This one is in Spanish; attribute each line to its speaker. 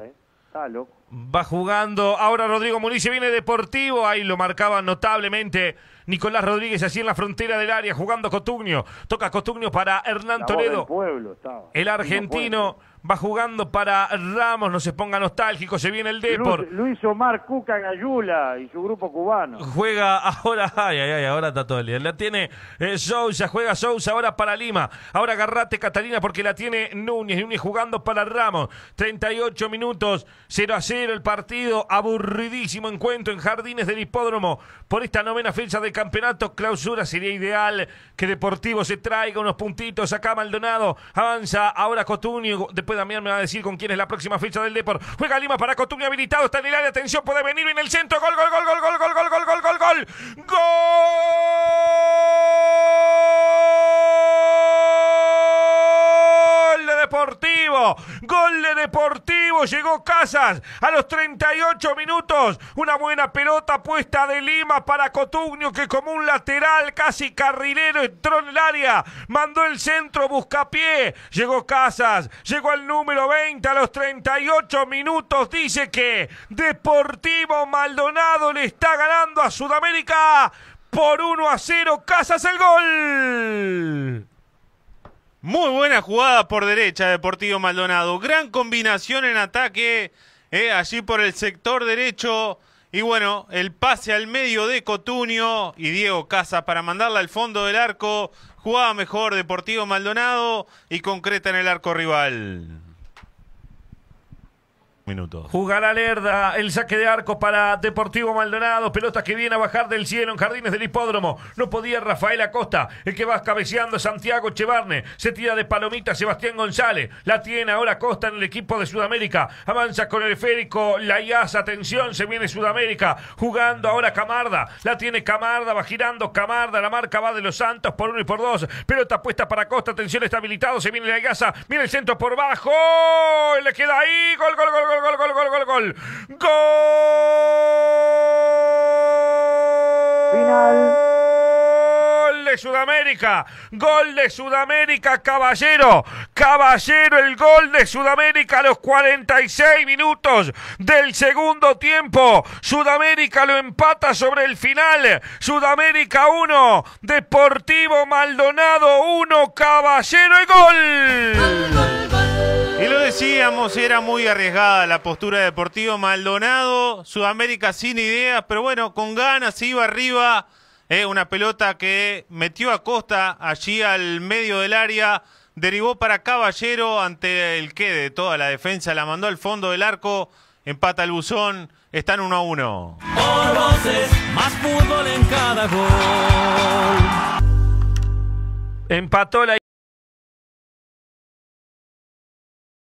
Speaker 1: ¿eh? Va jugando ahora Rodrigo Muniz, viene Deportivo, ahí lo marcaba notablemente Nicolás Rodríguez, así en la frontera del área, jugando Cotugno. Toca Cotugno para Hernán Toledo. el argentino va jugando para Ramos, no se ponga nostálgico, se viene el Depor. Luis Omar Cuca Gayula y su grupo cubano. Juega ahora, ay, ay, ay, ahora está todo el día. La tiene eh, Sousa, juega Sousa ahora para Lima. Ahora agarrate Catalina porque la tiene Núñez. Núñez jugando para Ramos. 38 minutos, 0 a 0 el partido. Aburridísimo encuentro en Jardines del Hipódromo. Por esta novena fecha de campeonato, clausura sería ideal que Deportivo se traiga unos puntitos. Acá Maldonado avanza ahora Cotunio después también me va a decir con quién es la próxima fecha del Depor. Juega Lima para Cotumia habilitado, está en el área, atención, puede venir, en el centro, gol, gol, gol, gol, gol, gol, gol, gol, gol, gol, gol. Deportivo. Gol de Deportivo. Llegó Casas a los 38 minutos. Una buena pelota puesta de Lima para Cotugno que como un lateral casi carrilero entró en el área. Mandó el centro, busca pie. Llegó Casas. Llegó al número 20 a los 38 minutos. Dice que Deportivo Maldonado le está ganando a Sudamérica por 1 a 0. Casas el gol.
Speaker 2: Muy buena jugada por derecha, Deportivo Maldonado. Gran combinación en ataque, eh, allí por el sector derecho. Y bueno, el pase al medio de Cotuño y Diego Casa para mandarla al fondo del arco. Jugaba mejor Deportivo
Speaker 1: Maldonado y concreta en el arco rival minutos. Jugar a Lerda, el saque de arco para Deportivo Maldonado, pelota que viene a bajar del cielo en Jardines del Hipódromo. No podía Rafael Acosta, el que va cabeceando Santiago Chevarne, se tira de palomita Sebastián González, la tiene ahora Acosta en el equipo de Sudamérica, avanza con el esférico, la IAS, atención, se viene Sudamérica, jugando ahora Camarda, la tiene Camarda, va girando Camarda, la marca va de los Santos por uno y por dos, pelota puesta para Acosta, atención, está habilitado, se viene la IAS, Mira el centro por bajo, le queda ahí, gol, gol, gol, gol gol, gol, gol, gol, gol, gol. De Sudamérica, gol de Sudamérica, caballero, caballero, el gol de Sudamérica a los 46 minutos del segundo tiempo. Sudamérica lo empata sobre el final. Sudamérica 1, Deportivo Maldonado 1, caballero y gol. Y lo decíamos, era muy arriesgada
Speaker 2: la postura de Deportivo Maldonado, Sudamérica sin ideas, pero bueno, con ganas iba arriba, eh, una pelota que metió a Costa allí al medio del área, derivó para Caballero ante el que de toda la defensa, la mandó al fondo del arco, empata el buzón, están 1 a 1.
Speaker 1: Por voces, más fútbol en cada gol. Empató la